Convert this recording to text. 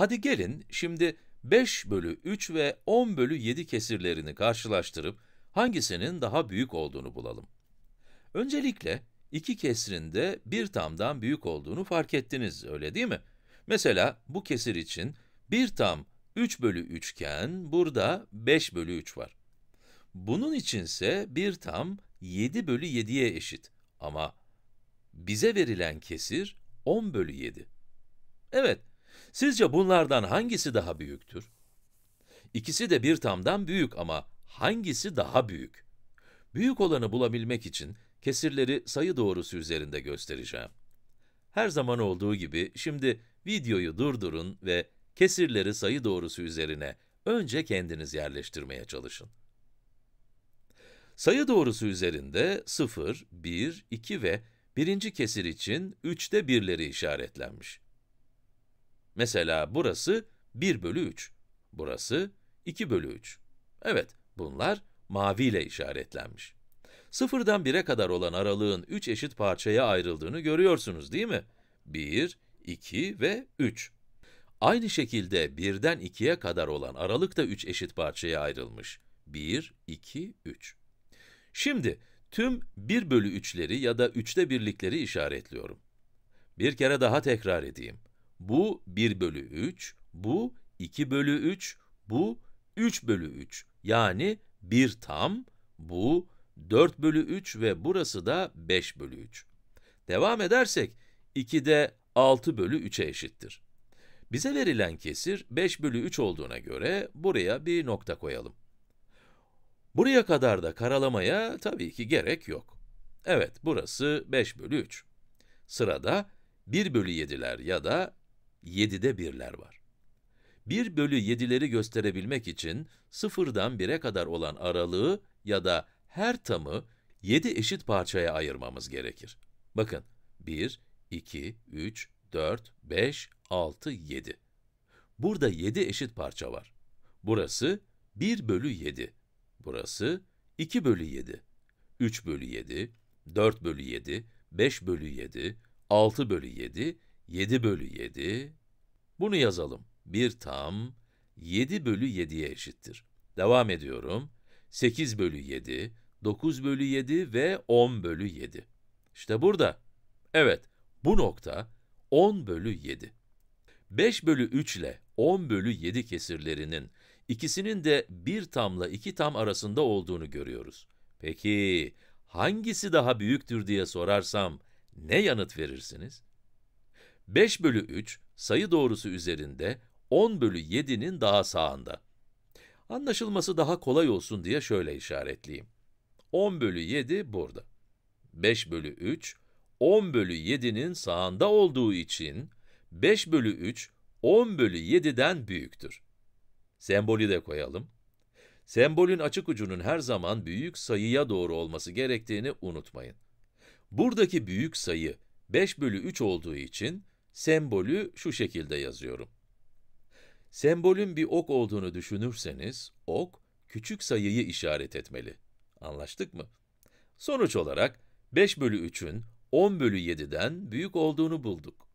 Hadi gelin şimdi 5 bölü 3 ve 10 bölü 7 kesirlerini karşılaştırıp hangisinin daha büyük olduğunu bulalım. Öncelikle iki kesrin de bir tamdan büyük olduğunu fark ettiniz, öyle değil mi? Mesela bu kesir için bir tam 3 bölü 3 iken burada 5 bölü 3 var. Bunun içinse bir tam 7 bölü 7'ye eşit ama bize verilen kesir 10 bölü 7. Evet, Sizce bunlardan hangisi daha büyüktür? İkisi de bir tamdan büyük ama hangisi daha büyük? Büyük olanı bulabilmek için kesirleri sayı doğrusu üzerinde göstereceğim. Her zaman olduğu gibi şimdi videoyu durdurun ve kesirleri sayı doğrusu üzerine önce kendiniz yerleştirmeye çalışın. Sayı doğrusu üzerinde 0, 1, 2 ve birinci kesir için 3'te 1'leri işaretlenmiş. Mesela burası 1 bölü 3, burası 2 bölü 3. Evet, bunlar maviyle işaretlenmiş. Sıfırdan 1'e kadar olan aralığın 3 eşit parçaya ayrıldığını görüyorsunuz değil mi? 1, 2 ve 3. Aynı şekilde 1'den 2'ye kadar olan aralık da 3 eşit parçaya ayrılmış. 1, 2, 3. Şimdi tüm 1 bölü 3'leri ya da 3'te birlikleri işaretliyorum. Bir kere daha tekrar edeyim. Bu 1 bölü 3, bu 2 bölü 3, bu 3 bölü 3. Yani 1 tam, bu 4 bölü 3 ve burası da 5 bölü 3. Devam edersek, 2 de 6 bölü 3'e eşittir. Bize verilen kesir 5 bölü 3 olduğuna göre buraya bir nokta koyalım. Buraya kadar da karalamaya tabii ki gerek yok. Evet, burası 5 bölü 3. Sırada 1 bölü 7'ler ya da 7'de birler var. 1 bölü 7'leri gösterebilmek için sıfırdan 1'e kadar olan aralığı ya da her tamı 7 eşit parçaya ayırmamız gerekir. Bakın, 1, 2, 3, 4, 5, 6, 7. Burada 7 eşit parça var. Burası 1 bölü 7. Burası 2 bölü 7. 3 bölü 7, 4 bölü 7, 5 bölü 7, 6 bölü 7, 7 bölü 7, bunu yazalım. 1 tam 7 bölü 7'ye eşittir. Devam ediyorum. 8 bölü 7, 9 bölü 7 ve 10 bölü 7. İşte burada. Evet, bu nokta 10 bölü 7. 5 bölü 3 ile 10 bölü 7 kesirlerinin ikisinin de 1 tamla 2 tam arasında olduğunu görüyoruz. Peki, hangisi daha büyüktür diye sorarsam ne yanıt verirsiniz? 5 bölü 3 sayı doğrusu üzerinde 10 bölü 7'nin daha sağında. Anlaşılması daha kolay olsun diye şöyle işaretleyeyim. 10 bölü 7 burada. 5 bölü 3, 10 bölü 7'nin sağında olduğu için 5 bölü 3, 10 bölü 7'den büyüktür. Sembolü de koyalım. Sembolün açık ucunun her zaman büyük sayıya doğru olması gerektiğini unutmayın. Buradaki büyük sayı 5 bölü 3 olduğu için Sembolü şu şekilde yazıyorum. Sembolün bir ok olduğunu düşünürseniz, ok, küçük sayıyı işaret etmeli. Anlaştık mı? Sonuç olarak, 5 bölü 3'ün 10 bölü 7'den büyük olduğunu bulduk.